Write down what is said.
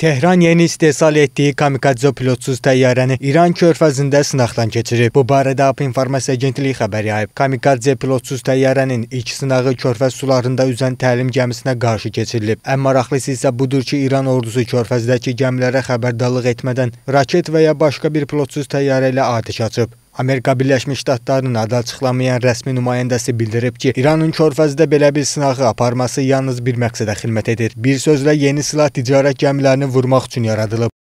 Tehran yeni istehsal etdiyi kamikadze pilotsuz təyyarəni İran körfəzində sınaqdan keçirib. Bu barədə AP İnformasiya Agentliyi xəbər yayıb. Kamikadze pilotsuz təyyarənin ilk sınağı körfəz sularında üzən təlim gəmisinə qarşı keçirilib. Ən maraqlısı isə budur ki, İran ordusu körfəzdəki gəmilərə xəbərdarlıq etmədən raket və ya başqa bir pilotsuz təyyarə ilə atəş açıb. Amerika Birləşmiş Ştatlarının adı açıqlamayan rəsmi nümayəndəsi bildirib ki, İranın körfəzdə belə bir sınağı aparması yalnız bir məqsədə xidmət edir. Bir sözlə yeni silah ticarət gəmilərini vurmaq üçün yaradılıb.